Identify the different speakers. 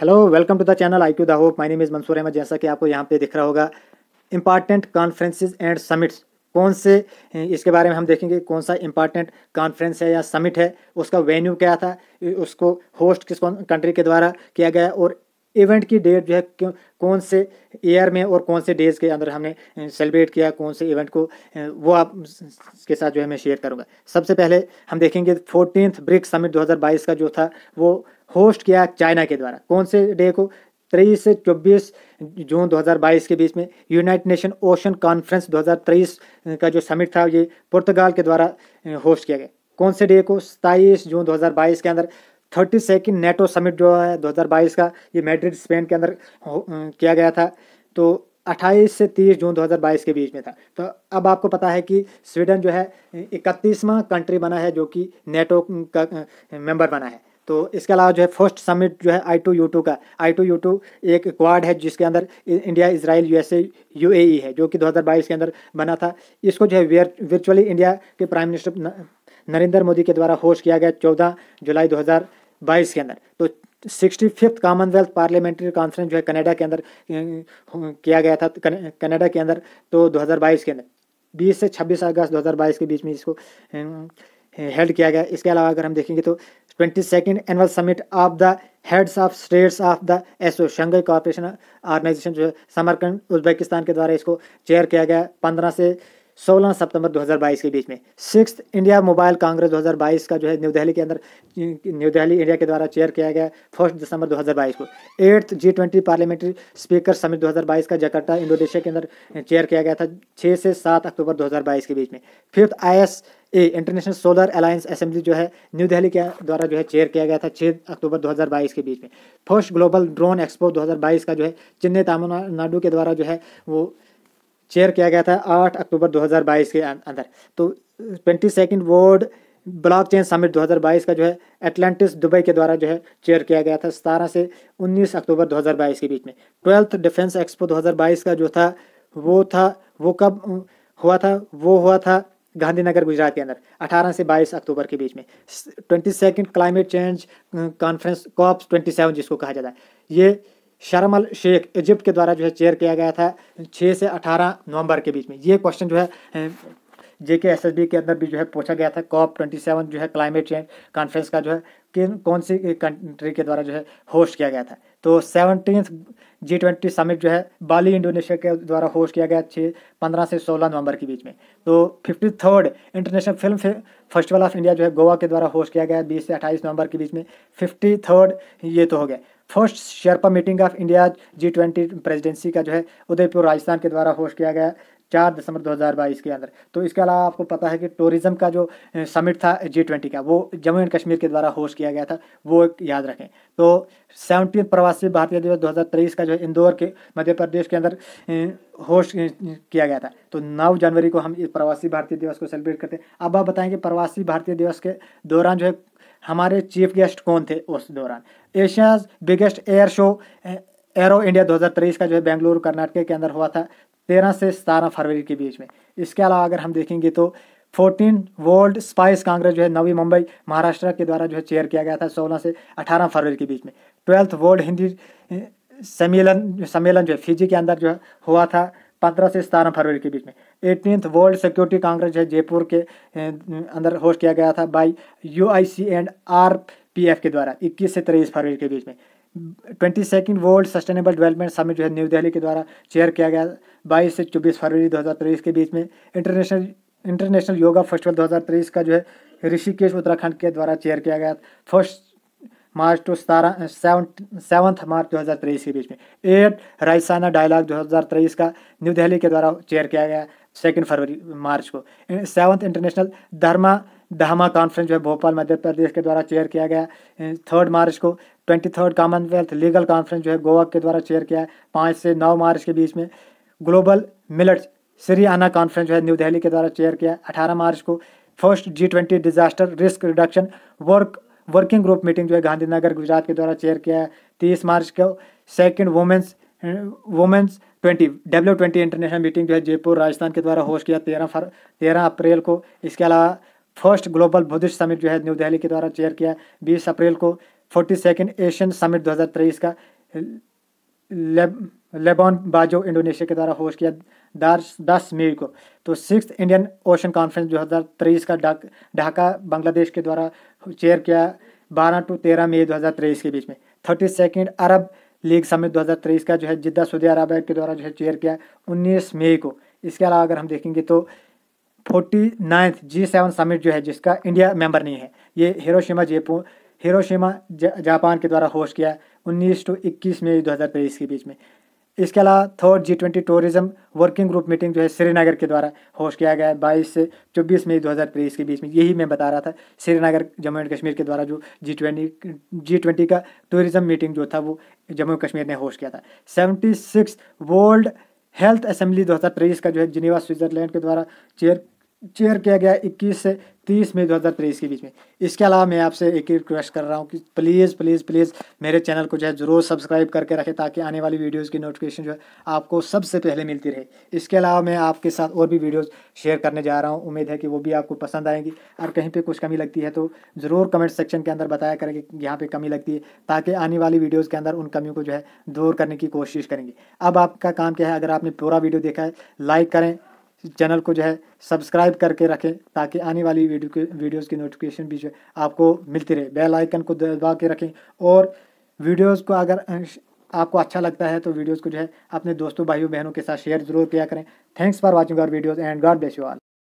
Speaker 1: hello welcome to the channel I Q the hope my name is Mansoor Ahmad जैसा कि आपको यहाँ पे दिख रहा होगा इंपॉर्टेंट कॉन्फ्रेंसेज एंड समिट्स कौन से इसके बारे में हम देखेंगे कौन सा इंपॉर्टेंट कॉन्फ्रेंस है या समिट है उसका वेन्यू क्या था उसको होस्ट किस कंट्री के द्वारा किया गया और इवेंट की डेट जो है क्यों कौन से ईयर में और कौन से डेज़ के अंदर हमने सेलिब्रेट किया कौन से इवेंट को वो आप के साथ जो है मैं शेयर करूँगा सबसे पहले हम देखेंगे फोर्टीन ब्रिक्स समिट 2022 का जो था वो होस्ट किया चाइना के द्वारा कौन से डे को तेईस से चौबीस जून 2022 के बीच में यूनाइटेड नेशन ओशन कॉन्फ्रेंस 2023 का जो समिट था ये पुर्तगाल के द्वारा होस्ट किया गया कौन से डे को सताईस जून 2022 के अंदर थर्टी सेकेंड नेटो समिट जो है 2022 का ये मैड्रिड स्पेन के अंदर किया गया था तो 28 से 30 जून 2022 के बीच में था तो अब आपको पता है कि स्वीडन जो है इकतीसवां कंट्री बना है जो कि नेटो का मेंबर बना है तो इसके अलावा जो है फर्स्ट समिट जो है आई टू यू टू का आई टू यू टू एक क्वाड है जिसके अंदर इंडिया इसराइल यू ए है जो कि 2022 के अंदर बना था इसको जो है वर्चुअली इंडिया के प्राइम मिनिस्टर नरेंद्र मोदी के द्वारा होस्ट किया गया चौदह जुलाई बाईस के अंदर तो sixty fifth Commonwealth parliamentary conference जो है कनाडा के अंदर किया गया था कनाडा के अंदर तो 2022 के अंदर 20 से 26 अगस्त 2022 के बीच में इसको हेल्ड किया गया इसके अलावा अगर हम देखेंगे तो twenty second annual summit of the heads of states of the एसो शंघाई कॉरपोरेशन ऑर्गेनाइजेशन जो है समरकंड उज्बेकिस्तान के द्वारा इसको चेयर किया गया पंद्रह से 16 सितंबर 2022 के बीच में सिक्स इंडिया मोबाइल कांग्रेस 2022 का जो है न्यू दिल्ली के अंदर न्यू दिल्ली इंडिया के द्वारा चेयर किया गया फर्स्ट दिसंबर 2022 को eighth G twenty parliamentary speaker summit 2022 का जकार्ता इंडोनेशिया के अंदर चेयर किया गया था 6 से 7 अक्टूबर 2022 के बीच में fifth I A international solar alliance assembly जो है न्यू दिल्ली के द्वारा जो है चेयर किया गया था छः अक्टूबर 2022 के बीच में फर्स्ट ग्लोबल ड्रोन एक्सपो 2022 का जो है चेन्नई तमिलनाडु के द्वारा जो है वो चेयर किया गया था 8 अक्टूबर 2022 के अं-, अंदर तो twenty second world blockchain summit 2022 का जो है एटलांटिस दुबई के द्वारा जो है चेयर किया गया था सतारह से 19 अक्टूबर 2022 के बीच में ट्वेल्थ डिफेंस एक्सपो 2022 का जो था वो था वो कब हुआ था वो हुआ था गांधीनगर गुजरात के अंदर 18 से 22 अक्टूबर के बीच में twenty second climate change conference COP seven जिसको कहा जाता है ये शर्म अल शेख इजिप्ट के द्वारा जो है चेयर किया गया था छः से अठारह नवंबर के बीच में ये क्वेश्चन जो है जे के एस एस बी के अंदर भी जो है पूछा गया था कॉप ट्वेंटी सेवन जो है क्लाइमेट चेंज कॉन्फ्रेंस का जो है किन कौन सी कंट्री के द्वारा जो है होस्ट किया गया था तो सेवनटीन जी ट्वेंटी समिट जो है बाली इंडोनेशिया के द्वारा होस्ट किया गया छः पंद्रह से सोलह नवंबर के बीच में तो fifty third international film festival of India जो है गोवा के द्वारा होस्ट किया गया बीस से अट्ठाईस नवंबर के बीच में फिफ्टी थर्ड ये तो हो गया first sherpa meeting of India G twenty presidency का जो है उदयपुर राजस्थान के द्वारा होस्ट किया गया चार दिसंबर 2022 के अंदर तो इसके अलावा आपको पता है कि टूरिज्म का जो समिट था जी ट्वेंटी का वो जम्मू एंड कश्मीर के द्वारा होस्ट किया गया था वो एक याद रखें तो सेवनटीन प्रवासी भारतीय दिवस 2023 का जो इंदौर के मध्य प्रदेश के अंदर होस्ट किया गया था तो नौ जनवरी को हम इस प्रवासी भारतीय दिवस को सेलिब्रेट करते हैं अब आप बताएं कि प्रवासी भारतीय दिवस के दौरान जो है हमारे चीफ गेस्ट कौन थे उस दौरान Asia's biggest air show aero India 2023 का जो है बेंगलुरु कर्नाटक के अंदर हुआ था तेरह से सतारह फरवरी के बीच में इसके अलावा अगर हम देखेंगे तो फोर्टीन वर्ल्ड स्पाइस कांग्रेस जो है नवी मुंबई महाराष्ट्र के द्वारा जो है चेयर किया गया था सोलह से अठारह फरवरी के बीच में ट्वेल्थ वर्ल्ड हिंदी सम्मेलन सम्मेलन जो है फिजी के अंदर जो है हुआ था पंद्रह से सतारह फरवरी के बीच में एटीनथ वर्ल्ड सिक्योरिटी कांग्रेस है जयपुर के अंदर होस्ट किया गया था बाई यू एंड आर के द्वारा इक्कीस से तेईस फरवरी के बीच में twenty second world sustainable development summit जो है न्यू दिल्ली के द्वारा चेयर किया गया बाईस से चौबीस फरवरी 2023 के बीच में इंटरनेशनल इंटरनेशनल योगा फेस्टिवल 2023 का जो है ऋषिकेश उत्तराखंड के द्वारा चेयर किया गया फर्स्ट मार्च टू सतारह सेवन मार्च दो हज़ार तेईस के बीच में एट राजसाना डायलॉग दो हज़ार तेईस का न्यू दिल्ली के द्वारा चेयर किया गया सेकेंड फरवरी मार्च को seventh international Dharma Dhamma conference जो है भोपाल मध्य प्रदेश के द्वारा चेयर किया गया थर्ड मार्च को twenty third Commonwealth legal conference जो है गोवा के द्वारा चेयर किया पाँच से नौ मार्च के बीच में ग्लोबल मिलट्स आना कॉन्फ्रेंस जो है न्यू दिल्ली के द्वारा चेयर किया अठारह मार्च को first G twenty disaster risk reduction work working group meeting जो है गांधीनगर गुजरात के द्वारा चेयर किया है तीस मार्च को second women's women's twenty W twenty international meeting जो है जयपुर राजस्थान के द्वारा होस्ट किया तेरह फर तेरह अप्रैल को इसके अलावा फर्स्ट ग्लोबल बुद्धिस्ट समिट जो है न्यू दिल्ली के द्वारा चेयर किया बीस अप्रैल को फोर्टी सेकेंड एशियन समिट दो हज़ार तेईस का लेब लेबॉन बाजो इंडोनेशिया के द्वारा होस्ट किया दस दस मई को तो सिक्स इंडियन ओशन कॉन्फ्रेंस दो हज़ार तेईस का ढाका बांग्लादेश के द्वारा चेयर किया बारह टू तेरह मई दो हज़ार तेईस के बीच में thirty second Arab League summit दो हज़ार तेईस का जो है जिद्दा सऊदी अरब के द्वारा जो है चेयर किया उन्नीस मई को इसके अलावा अगर हम देखेंगे तो forty ninth G seven summit जो है जिसका इंडिया मेंबर नहीं है ये हिरोशिमा जयपुर हिरोशिमा जापान के द्वारा होस्ट किया 19 टू 21 मई 2023 के बीच में इसके अलावा third G twenty tourism working group meeting जो है श्रीनगर के द्वारा होस्ट किया गया है बाईस से चौबीस मई दो हज़ार तेईस के बीच में यही मैं बता रहा था श्रीनगर जम्मू एंड कश्मीर के द्वारा जो जी ट्वेंटी जी ट्वेंटी का टूरिज्म मीटिंग जो था वो जम्मू कश्मीर ने होस्ट किया था seventy six world health assembly तेईस का जो है जिनेवा स्विट्जरलैंड के द्वारा चेयर चेयर किया गया इक्कीस से तीस मई दो हज़ार तेईस के बीच में इसके अलावा मैं आपसे एक ही रिक्वेस्ट कर रहा हूँ कि प्लीज़ प्लीज़ प्लीज़ मेरे चैनल को जो है ज़रूर सब्सक्राइब करके रखें ताकि आने वाली वीडियोज़ की नोटिफिकेशन जो है आपको सबसे पहले मिलती रहे इसके अलावा मैं आपके साथ और भी वीडियोज़ शेयर करने जा रहा हूँ उम्मीद है कि वो भी आपको पसंद आएंगी और कहीं पर कुछ कमी लगती है तो ज़रूर कमेंट सेक्शन के अंदर बताया करें कि यहाँ पर कमी लगती है ताकि आने वाली वीडियोज़ के अंदर उन कमियों को जो है दूर करने की कोशिश करेंगे अब आपका काम क्या है अगर आपने पूरा वीडियो देखा है लाइक करें चैनल को जो है सब्सक्राइब करके रखें ताकि आने वाली वीडियो वीडियोज़ की नोटिफिकेशन भी जो है आपको मिलती रहे बेल आइकन को दबा के रखें और वीडियोज़ को अगर आपको अच्छा लगता है तो वीडियोज़ को जो है अपने दोस्तों भाइयों बहनों के साथ शेयर जरूर किया करें thanks for watching our videos and God bless you all